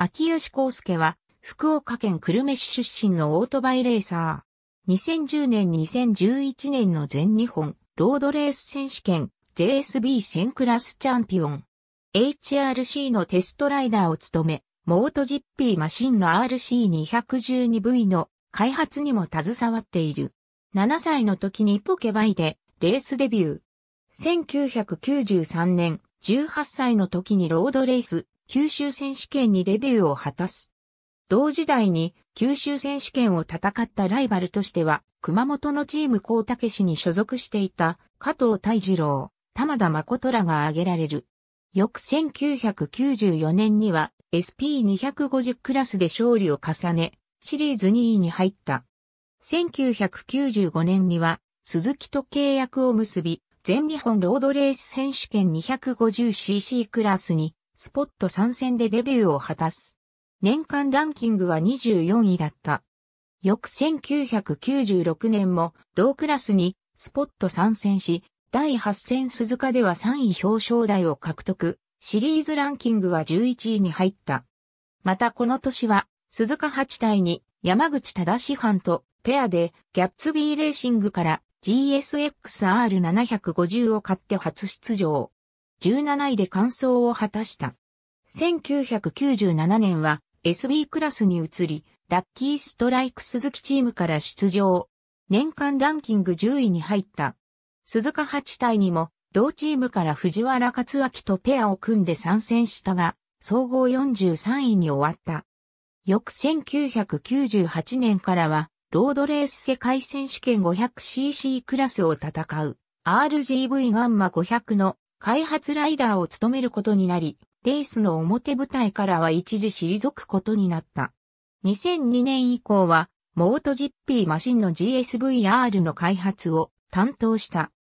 秋吉康介は、福岡県久留米市出身のオートバイレーサー。2010年2011年の全日本ロードレース選手権 JSB 1000クラスチャンピオン。HRC のテストライダーを務め、モートジッピーマシンの RC212V の開発にも携わっている。7歳の時にポケバイでレースデビュー。1993年、18歳の時にロードレース九州選手権にデビューを果たす。同時代に九州選手権を戦ったライバルとしては、熊本のチーム高武氏に所属していた加藤大二郎、玉田誠らが挙げられる。翌1994年には SP250 クラスで勝利を重ね、シリーズ2位に入った。1995年には鈴木と契約を結び、全日本ロードレース選手権 250cc クラスにスポット参戦でデビューを果たす。年間ランキングは24位だった。翌1996年も同クラスにスポット参戦し、第8戦鈴鹿では3位表彰台を獲得、シリーズランキングは11位に入った。またこの年は、鈴鹿8対に山口忠志藩とペアでギャッツビーレーシングから GSXR750 を買って初出場。17位で完走を果たした。1997年は SB クラスに移り、ラッキーストライク鈴木チームから出場。年間ランキング10位に入った。鈴鹿八隊にも同チームから藤原克明とペアを組んで参戦したが、総合43位に終わった。翌1998年からは、ロードレース世界選手権 500cc クラスを戦う RGV ガンマ500の開発ライダーを務めることになり、レースの表舞台からは一時退くことになった。2002年以降は、モート GP マシンの GSVR の開発を担当した。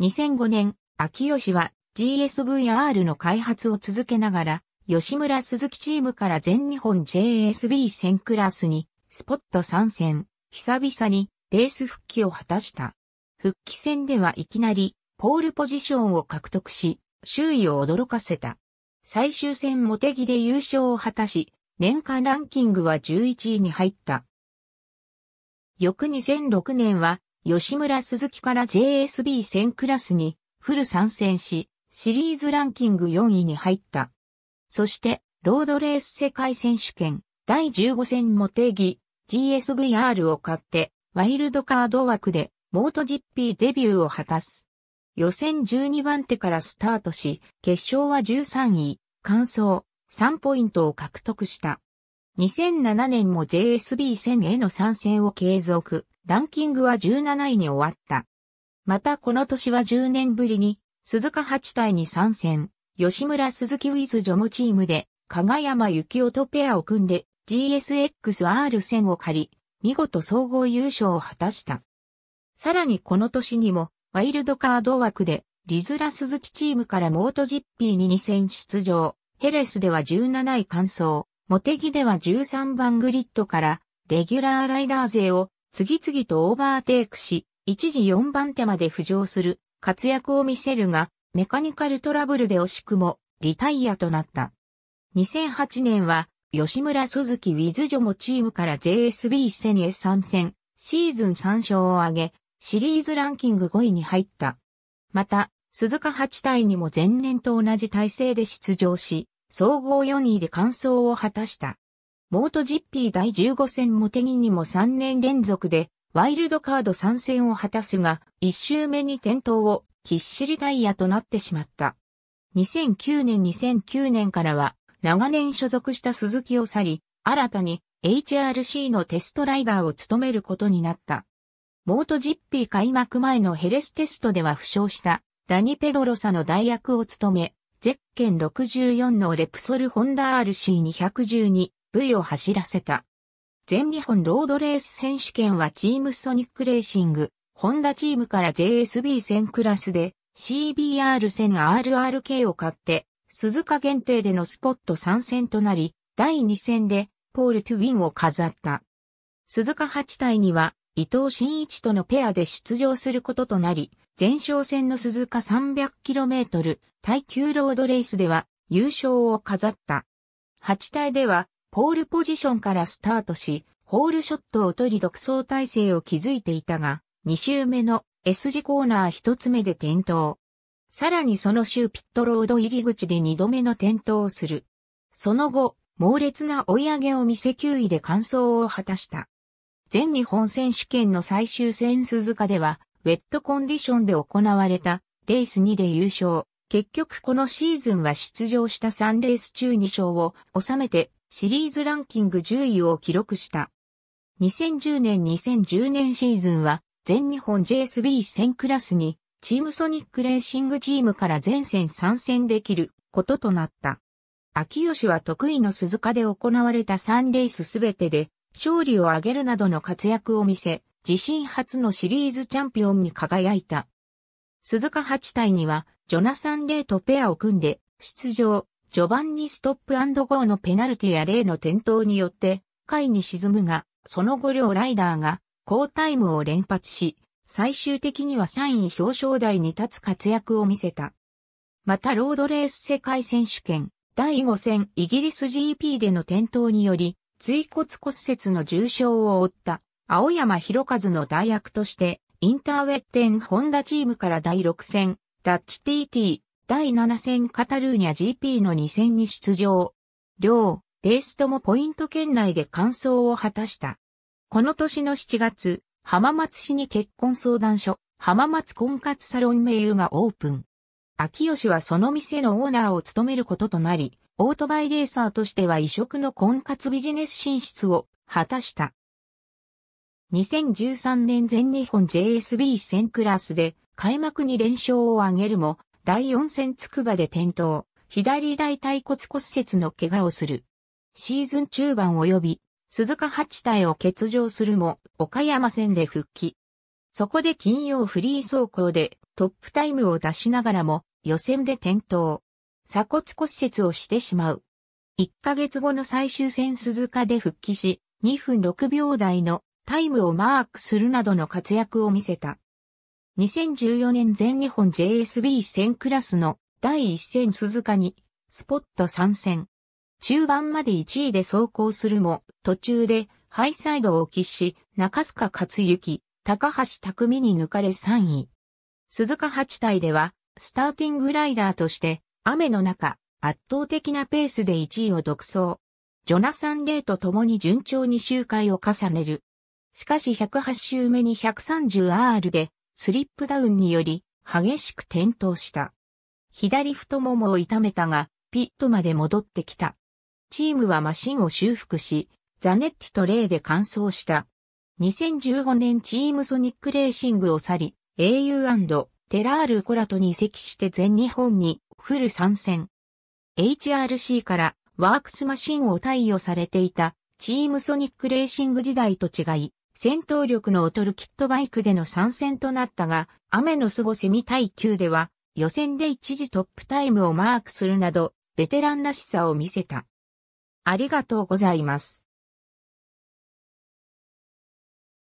2005年、秋吉は GSVR の開発を続けながら、吉村鈴木チームから全日本 JSB 戦クラスに、スポット参戦、久々にレース復帰を果たした。復帰戦ではいきなりポールポジションを獲得し、周囲を驚かせた。最終戦モテギで優勝を果たし、年間ランキングは11位に入った。翌2006年は、吉村鈴木から JSB 1 0 0 0クラスにフル参戦し、シリーズランキング4位に入った。そして、ロードレース世界選手権第15戦モテギ GSVR を買って、ワイルドカード枠でモート GP デビューを果たす。予選12番手からスタートし、決勝は13位、完走、3ポイントを獲得した。2007年も JSB1000 への参戦を継続、ランキングは17位に終わった。またこの年は10年ぶりに、鈴鹿8体に参戦、吉村鈴木ウィズジョムチームで、加賀山幸男とペアを組んで、GSXR1000 を借り、見事総合優勝を果たした。さらにこの年にも、ワイルドカード枠で、リズラ鈴木チームからモートジッピーに2戦出場。ヘレスでは17位完走。モテギでは13番グリッドから、レギュラーライダー勢を次々とオーバーテイクし、一時4番手まで浮上する活躍を見せるが、メカニカルトラブルで惜しくもリタイアとなった。2008年は、吉村鈴木ウィズジョもチームから JSB 戦へ参戦、シーズン3勝を挙げ、シリーズランキング5位に入った。また、鈴鹿八体にも前年と同じ体制で出場し、総合4位で完走を果たした。モートジッピー第15戦モテギにも3年連続で、ワイルドカード参戦を果たすが、1周目に転倒を、きっしりタイヤとなってしまった。2009年2009年からは、長年所属した鈴木を去り、新たに HRC のテストライダーを務めることになった。モートジッピー開幕前のヘレステストでは負傷したダニ・ペドロサの代役を務め、ゼッケン64のレプソルホンダ RC212V を走らせた。全日本ロードレース選手権はチームソニックレーシング、ホンダチームから JSB 1000クラスで CBR1000RRK を買って、鈴鹿限定でのスポット参戦となり、第2戦でポール・トゥウィンを飾った。鈴鹿8体には伊藤真一とのペアで出場することとなり、前哨戦の鈴鹿 300km 耐久ロードレースでは優勝を飾った。8体では、ポールポジションからスタートし、ホールショットを取り独走体制を築いていたが、2周目の S 字コーナー1つ目で転倒。さらにその週ピットロード入り口で2度目の転倒をする。その後、猛烈な追い上げを見せ9位で完走を果たした。全日本選手権の最終戦鈴鹿では、ウェットコンディションで行われたレース2で優勝。結局このシーズンは出場した3レース中2勝を収めてシリーズランキング10位を記録した。2010年2010年シーズンは全日本 JSB 戦クラスにチームソニックレーシングチームから全戦参戦できることとなった。秋吉は得意の鈴鹿で行われた3レースすべてで勝利を挙げるなどの活躍を見せ、自身初のシリーズチャンピオンに輝いた。鈴鹿八体には、ジョナサン・レイとペアを組んで、出場、序盤にストップゴーのペナルティやレイの転倒によって、下位に沈むが、その後両ライダーが、好タイムを連発し、最終的には3位表彰台に立つ活躍を見せた。またロードレース世界選手権、第5戦イギリス GP での転倒により、椎骨骨折の重傷を負った青山博和の代役として、インターウェッテンホンダチームから第6戦、ダッチ TT、第7戦カタルーニャ GP の2戦に出場。両、レースともポイント圏内で完走を果たした。この年の7月、浜松市に結婚相談所、浜松婚活サロン名誉がオープン。秋吉はその店のオーナーを務めることとなり、オートバイレーサーとしては異色の婚活ビジネス進出を果たした。2013年全日本 JSB 戦クラスで開幕に連勝を挙げるも、第4戦つくばで転倒、左大腿骨骨折の怪我をする。シーズン中盤及び、鈴鹿八体を欠場するも、岡山戦で復帰。そこで金曜フリー走行でトップタイムを出しながらも予選で転倒。鎖骨骨折をしてしまう。1ヶ月後の最終戦鈴鹿で復帰し、2分6秒台のタイムをマークするなどの活躍を見せた。2014年全日本 JSB 戦クラスの第1戦鈴鹿にスポット参戦。中盤まで1位で走行するも、途中でハイサイドを喫し、中須賀勝高橋匠に抜かれ3位。鈴鹿八体では、スターティングライダーとして、雨の中、圧倒的なペースで1位を独走。ジョナサン・レイと共に順調に周回を重ねる。しかし108周目に 130R で、スリップダウンにより、激しく転倒した。左太ももを痛めたが、ピットまで戻ってきた。チームはマシンを修復し、ザネッティとレイで完走した。2015年チームソニックレーシングを去り、au& テラールコラトに移籍して全日本にフル参戦。HRC からワークスマシンを対応されていたチームソニックレーシング時代と違い、戦闘力の劣るキットバイクでの参戦となったが、雨の過せみた耐久では予選で一時トップタイムをマークするなど、ベテランらしさを見せた。ありがとうございます。